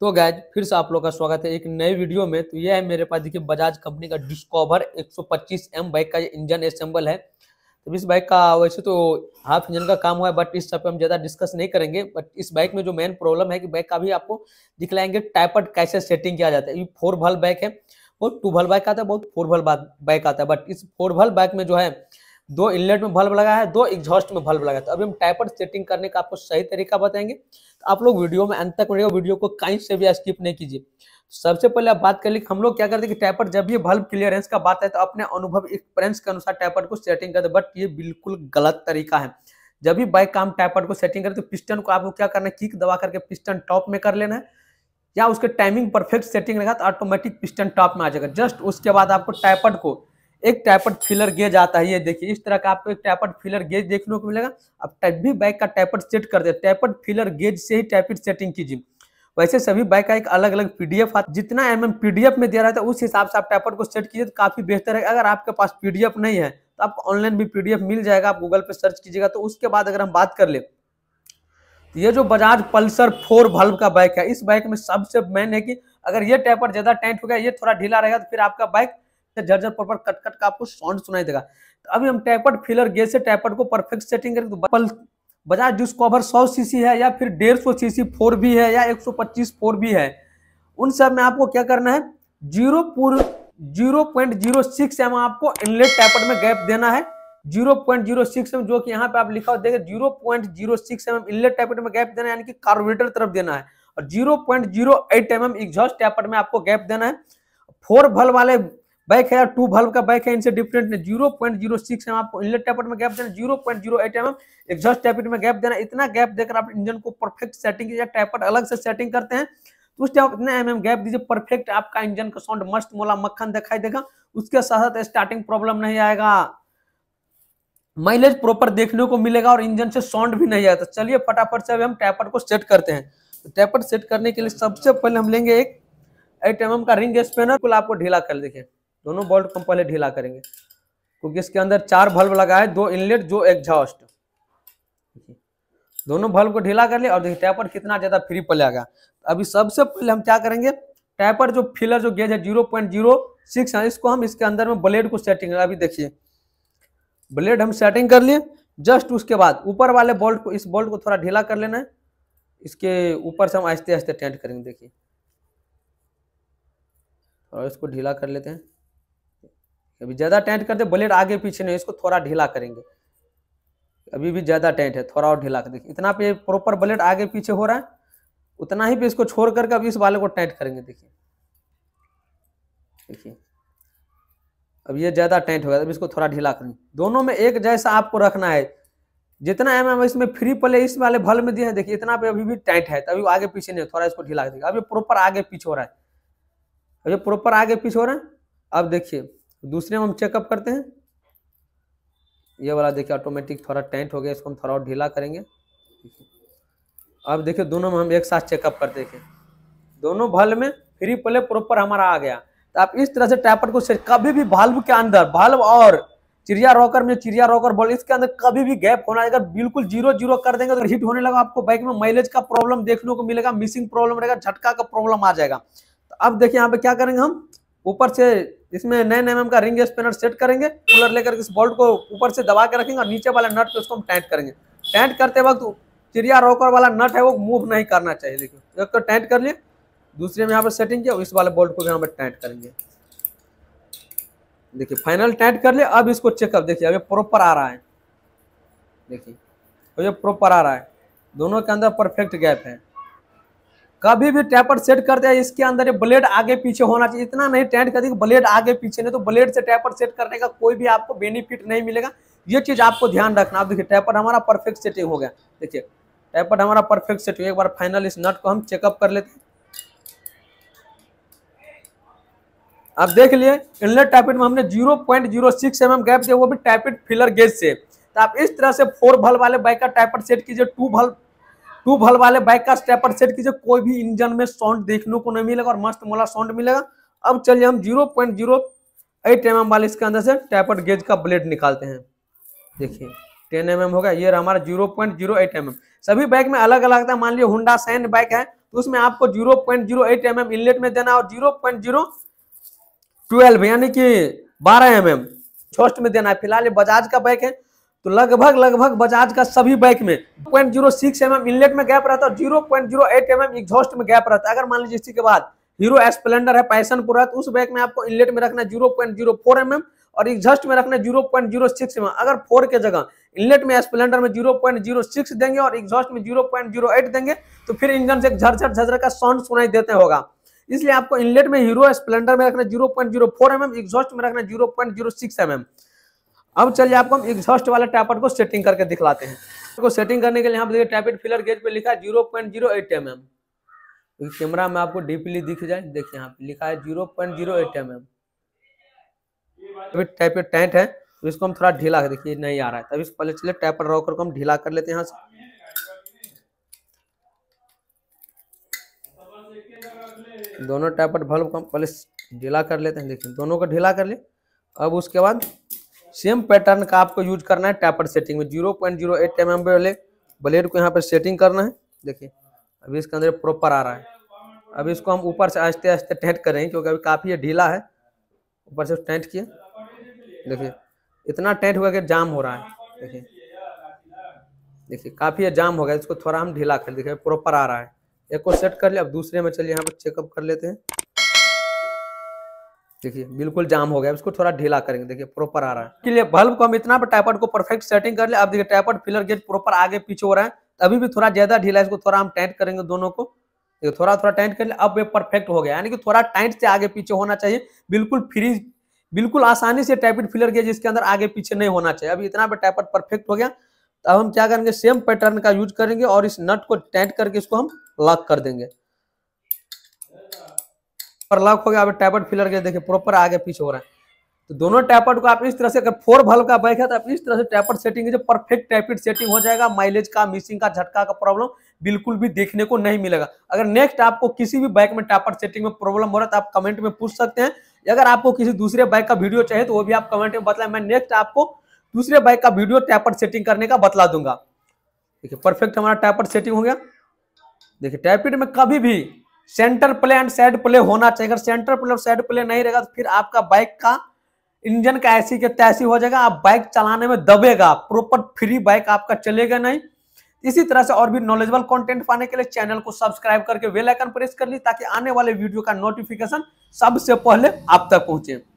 तो गैज फिर से आप लोग का स्वागत है एक नए वीडियो में तो यह है मेरे पास देखिए बजाज कंपनी का डिस्कवर 125 एम बाइक का इंजन असेंबल है तो इस बाइक का वैसे तो हाफ इंजन का काम हुआ है बट इस सब हम ज़्यादा डिस्कस नहीं करेंगे बट इस बाइक में जो मेन प्रॉब्लम है कि बाइक का भी आपको दिखलाएंगे टाइपर कैसे सेटिंग किया जाता है ये फोर भल बाइक है बहुत टू भल बाइक आता है बहुत फोर भल बाइक आता है बट इस फोर भल बाइक में जो है दो इनलेट में बल्ब लगा है दो एग्जॉस्ट में बल्ब लगा है तो अभी हम टाइपर सेटिंग करने का आपको सही तरीका बताएंगे तो आप लोग वीडियो में अंत तक मिलेगा वीडियो को कहीं से भी स्किप नहीं कीजिए तो सबसे पहले आप बात कर ली हम लोग क्या करते हैं कि टाइपर जब भी बल्ब क्लियरेंस का बात है तो अपने अनुभव एक्सपीरियंस के अनुसार टाइपर को सेटिंग करते बट ये बिल्कुल गलत तरीका है जब भी बाइक काम टाइपर को सेटिंग करते तो पिस्टन को आपको क्या करना है किक दबा करके पिस्टन टॉप में कर लेना है या उसके टाइमिंग परफेक्ट सेटिंग रहेगा तो ऑटोमेटिक पिस्टन टॉप में आ जाएगा जस्ट उसके बाद आपको टाइपर को एक टाइपर्ड फिलर गेज आता है ये देखिए इस तरह का आपको एक टाइपर्ड फिलर गेज देखने को मिलेगा आप टाइप भी बाइक का टाइपर्ड सेट कर दे टाइपर्ड फिलर गेज से ही टाइपर्ड सेटिंग कीजिए वैसे सभी बाइक का एक अलग अलग पीडीएफ जितना एम एम पीडीएफ में दिया रहता है उस हिसाब से आप टाइपर्ड को सेट कीजिए तो काफी बेहतर है अगर आपके पास पीडीएफ नहीं है तो आपको ऑनलाइन भी पीडीएफ मिल जाएगा आप गूगल पे सर्च कीजिएगा तो उसके बाद अगर हम बात कर ले तो ये जो बजाज पल्सर फोर भल्व का बाइक है इस बाइक में सबसे मेन है कि अगर ये टाइपर ज्यादा टाइट हो गया ये थोड़ा ढीला रहेगा तो फिर आपका बाइक से झरझर पर कट कट का आपको साउंड सुनाई देगा तो अभी हम टैपर्ड फिलर गेज से टैपर्ड को परफेक्ट सेटिंग करेंगे तो बल बजाज जूस डिस्कवर 100 सीसी है या फिर 150 सीसी फोर भी है या 125 फोर भी है उन सब में आपको क्या करना है zero zero point zero six M आपको इनलेट टैपर्ड में गैप देना है zero point zero six M जो कि यहाँ पे आप लिखा हुआ देखिए zero point zero six M inlet tapered में गैप देना है यानी कि कार्बोरेटर तरफ देना है और zero point zero eight M M exhaust tapered में आपको गैप देना है फोर भल वाले बैक है टू भल्व का बैक है इनसे different zero point zero six M आपको इनलेट टैपेट में गैप देना zero point zero eight M M exhaust tappet में गैप देना इतना गैप देकर आप इंजन को परफेक्ट सेटिंग या टैपेट अलग से सेटिंग करते हैं तो उस टाइम इतना एम एम गैप दीजिए परफेक्ट आपका इंजन का साउंड मस्त मोला मक्खन दिखाई देगा उसके साथ साथ स्टार्टिंग प्रॉब्लम नहीं आएगा माइलेज प्रॉपर देखने को मिलेगा और इंजन से साउंड भी नहीं आता चलिए फटाफट से अभी हम टैपर को सेट करते हैं तो टैपर सेट करने के लिए सबसे पहले हम लेंगे एक एट एम mm का रिंग स्पेनर आपको ढीला कर देखिए दोनों बोल्ट को हम पहले ढीला करेंगे क्योंकि इसके अंदर चार बल्ब लगा है दो इनलेट जो एग्जॉस्ट दोनों बल्ब को ढीला कर लिया और देखिए टैपर कितना ज्यादा फ्री पल आएगा अभी सबसे पहले हम क्या करेंगे टैपर जो फिलर जो गेज है जीरो पॉइंट जीरो सिक्स है इसको हम इसके अंदर में ब्लेड को सेटिंग अभी देखिए ब्लेड हम सेटिंग कर लिए जस्ट उसके बाद ऊपर वाले बोल्ट को इस बोल्ट को थोड़ा ढीला कर लेना है इसके ऊपर से हम आहिस्ते आहिस्ते टेंट करेंगे देखिए और इसको ढीला कर लेते हैं अभी ज़्यादा टाइट करते ब्लेड आगे पीछे नहीं इसको थोड़ा ढीला करेंगे अभी भी ज़्यादा टाइट है थोड़ा और ढीला कर देखिए इतना पे प्रॉपर ब्लेड आगे पीछे हो रहा है उतना ही पे इसको छोड़ करके अभी इस वाले को टाइट करेंगे देखिए देखिए अब ये ज़्यादा टाइट हो गया अभी इसको थोड़ा ढीला करेंगे दोनों में एक जैसा आपको रखना है जितना एम एम इसमें फ्री पले इस वाले भल में दिए हैं देखिए इतना पे अभी भी टाइट है तो अभी आगे पीछे नहीं थोड़ा इसको ढीला कर देखिए अभी ये प्रॉपर आगे पीछे हो रहा है अभी प्रॉपर आगे पीछे हो रहा है अब देखिए दूसरे हम चेकअप करते हैं ये वाला देखिए ऑटोमेटिक थोड़ा टेंट हो गया इसको हम थोड़ा और ढीला करेंगे अब देखिए दोनों में हम एक साथ चेकअप करते हैं दोनों भल्व में फ्री प्ले प्रॉपर हमारा आ गया तो आप इस तरह से टैपर को कभी भी भल्व के अंदर भल्व और चिड़िया रोकर में चिड़िया रोकर बोल इसके अंदर कभी भी गैप होना अगर बिल्कुल जीरो जीरो कर देंगे तो हिट होने लगा आपको बाइक में माइलेज का प्रॉब्लम देखने को मिलेगा मिसिंग प्रॉब्लम रहेगा झटका का प्रॉब्लम आ जाएगा तो अब देखिए यहाँ पे क्या करेंगे हम ऊपर से इसमें नए एम का रिंग स्पिनर सेट करेंगे कूलर लेकर इस बोल्ट को ऊपर से दबा के रखेंगे और नीचे वाला नट पे उसको हम टाइट करेंगे टाइट करते वक्त चिड़िया रोकर वाला नट है वो मूव नहीं करना चाहिए देखिए तो एक तो टाइट कर लिए दूसरे में यहाँ पर सेटिंग किया इस वाले बोल्ट को भी यहाँ पर टाइट करेंगे देखिए फाइनल टाइट कर लिए अब इसको चेकअप देखिए अभी प्रॉपर आ रहा है देखिए अभी प्रॉपर आ रहा है दोनों के अंदर परफेक्ट गैप है कभी भी टैपर सेट करते हैं इसके अंदर ये ब्लेड आगे पीछे होना चाहिए इतना नहीं टेंट कर ब्लेड आगे पीछे नहीं तो ब्लेड से टैपर सेट करने का कोई भी आपको बेनिफिट नहीं मिलेगा ये चीज़ आपको ध्यान रखना आप देखिए टैपर हमारा परफेक्ट सेटिंग हो गया देखिए टैपर हमारा परफेक्ट सेट एक बार फाइनल इस नट को हम चेकअप कर लेते हैं अब देख लिए इनलेट टाइपिट में हमने 0.06 पॉइंट mm गैप दिया वो भी टाइपिट फिलर गेज से तो आप इस तरह से फोर भल वाले बाइक का टाइपर सेट कीजिए टू भल टू भल वाले बाइक का स्टेपर सेट कीजिए कोई भी इंजन में साउंड देखने को नहीं मिलेगा और मस्त मोला साउंड मिलेगा अब चलिए हम zero point zero eight M वाले इसके अंदर से टैपर गेज का ब्लेड निकालते हैं देखिए टेन एम हो गया ये हमारा zero point zero eight M सभी बाइक में अलग अलग था मान लीजिए हुडा सैन बाइक है तो उसमें आपको zero point zero eight M M inlet में देना और जीरो पॉइंट जीरो ट्वेल्व यानी कि बारह एम एम में देना है फिलहाल ये बजाज का बाइक है तो लगभग लगभग बजाज का सभी बाइक में point zero six M M inlet में गैप रहता है zero point zero eight M M exhaust में गैप रहता है अगर मान लीजिए इसी के बाद हीरो स्प्लेंडर है पैसन पूरा तो उस बाइक में आपको इनलेट में रखना zero point zero four M M और एग्जॉस्ट में रखना zero point zero six M अगर फोर के जगह इनलेट में स्प्लेंडर में जीरो पॉइंट जीरो सिक्स देंगे और एग्जॉस्ट में जीरो पॉइंट जीरो एट देंगे तो फिर इंजन से एक झरझर झरझर का साउंड सुनाई देते होगा इसलिए आपको इनलेट में हीरो स्प्लेंडर में रखना zero point zero four M M exhaust में रखना zero point zero six M M अब चलिए आपको हम एग्जॉस्ट वाले टैपर को सेटिंग करके दिखलाते हैं तो सेटिंग करने के लिए यहाँ पर देखिए टैपेट फिलर गेज पे लिखा है zero point zero eight M M camera में आपको डीपली दिख जाए देखिए यहाँ पे लिखा है zero point zero eight M M अभी टैपेट टैंट है तो इसको हम थोड़ा ढीला देखिए नहीं आ रहा है तभी पहले चलिए टैपर रॉकर को हम ढीला कर लेते हैं यहाँ से दोनों टैपर बल्ब को हम पहले ढीला कर लेते हैं देखिए दोनों को ढीला कर ले अब उसके बाद सेम पैटर्न का आपको यूज करना है टैपर सेटिंग में zero point zero eight M M वाले ब्लेड को यहाँ पर सेटिंग करना है देखिए अभी इसके अंदर प्रॉपर आ रहा है अभी इसको हम ऊपर से आस्ते आस्ते टेंट करेंगे क्योंकि अभी काफ़ी ढीला है ऊपर से टेंट किए देखिए इतना टेंट हुआ कि जाम हो रहा है देखिए देखिए काफ़ी जाम हो गया इसको थोड़ा हम ढीला कर देखिए प्रॉपर आ रहा है एक को सेट कर लिया अब दूसरे में चलिए यहाँ पर चेकअप कर लेते हैं देखिए बिल्कुल जाम हो गया इसको थोड़ा ढीला करेंगे देखिए प्रॉपर आ रहा है इसलिए बल्ब को हम इतना टाइपर्ड को परफेक्ट सेटिंग कर ले अब देखिए टाइपर्ड फिलर गेज प्रॉपर आगे पीछे हो रहा है अभी भी थोड़ा ज्यादा ढीला इसको थोड़ा हम टाइट करेंगे दोनों को देखिए थोड़ा थोड़ा टाइट कर ले अब ये परफेक्ट हो गया यानी कि थोड़ा टाइट से आगे पीछे होना चाहिए बिल्कुल फ्री बिल्कुल आसानी से टाइपेड फिलर गेज इसके अंदर आगे पीछे नहीं होना चाहिए अभी इतना भी टाइपर्ड परफेक्ट हो गया अब हम क्या करेंगे सेम पैटर्न का यूज करेंगे और इस नट को टाइट करके इसको हम लॉक कर देंगे पर लॉक हो गया अभी टैपर्ड फिलर के देखिए प्रॉपर आगे पीछे हो रहा है तो दोनों टैपर्ड को आप इस तरह से अगर फोर भल्व का बाइक है तो आप इस तरह से टैपर्ड सेटिंग जो परफेक्ट टैपिड सेटिंग हो जाएगा माइलेज का मिसिंग का झटका का प्रॉब्लम बिल्कुल भी देखने को नहीं मिलेगा अगर नेक्स्ट आपको किसी भी बाइक में टैपर्ड सेटिंग में प्रॉब्लम हो रहा है तो आप कमेंट में पूछ सकते हैं अगर आपको किसी दूसरे बाइक का वीडियो चाहिए तो वो भी आप कमेंट में बताए मैं नेक्स्ट आपको दूसरे बाइक का वीडियो टैपर सेटिंग करने का बतला दूंगा देखिए परफेक्ट हमारा टैपर सेटिंग हो गया देखिए टैपिड में कभी भी centre play and side play होना चाहिए अगर सेंटर प्ले और साइड प्ले नहीं रहेगा तो फिर आपका बाइक का इंजन का ऐसी के तैसी हो जाएगा आप बाइक चलाने में दबेगा प्रॉपर फ्री बाइक आपका चलेगा नहीं इसी तरह से और भी नॉलेजेबल कंटेंट पाने के लिए चैनल को सब्सक्राइब करके बेल आइकन प्रेस कर ली ताकि आने वाले वीडियो का नोटिफिकेशन सबसे पहले आप तक पहुंचे